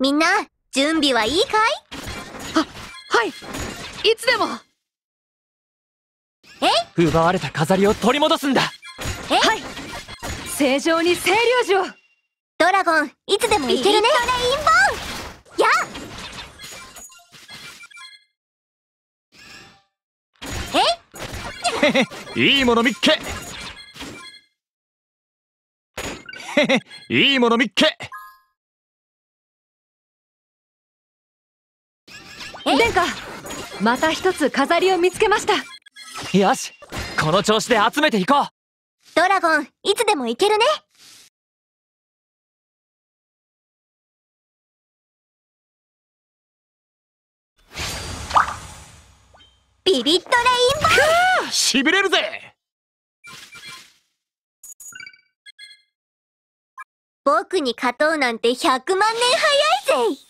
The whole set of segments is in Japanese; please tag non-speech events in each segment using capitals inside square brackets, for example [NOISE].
みんな、準備はいいかいは、はい。いつでもえ奪われた飾りを取り戻すんだえはい正常に清流寺をドラゴン、いつでもけるねやえ [LAUGHS] いいもの見っけ [LAUGHS] いいもの見っけ殿下また一つ飾りを見つけましたよしこの調子で集めていこうドラゴンいつでも行けるねビビットレインボーしびれるぜ僕に勝とうなんて100万年早いぜ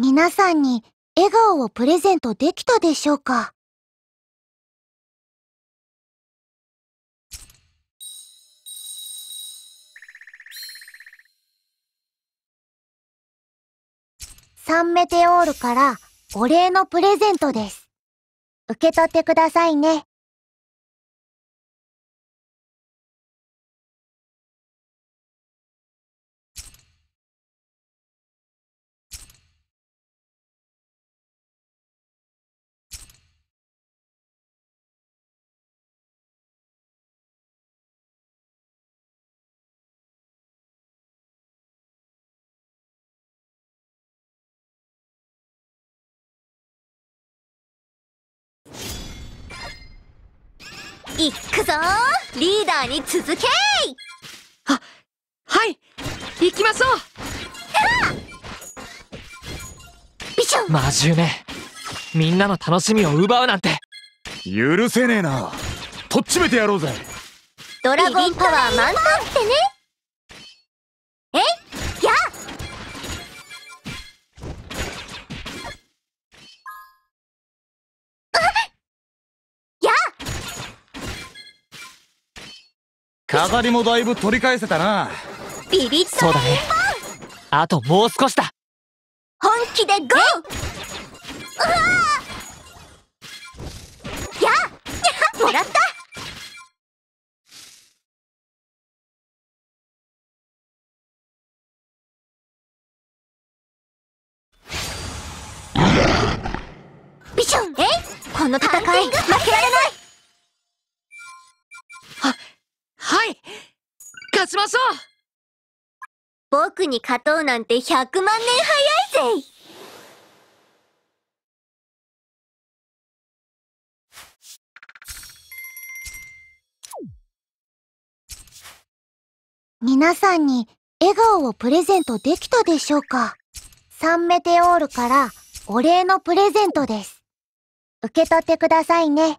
皆さんに笑顔をプレゼントできたでしょうかサンメテオールからお礼のプレゼントです。受け取ってくださいね。行くぞリーダーに続けあはい行きましょうビショ真面目みんなの楽しみを奪うなんて許せねえなとっちめてやろうぜドラゴンパワー満タンってね飾りもだいぶ取り返せたなビビッそうだねあともう少しだ本気でゴーうわやっもらった [LAUGHS] ビションえこの戦い負けられない勝ちましょう僕に勝とうなんて100万年早いぜ皆さんに笑顔をプレゼントできたでしょうかサンメテオールからお礼のプレゼントです。受け取ってくださいね。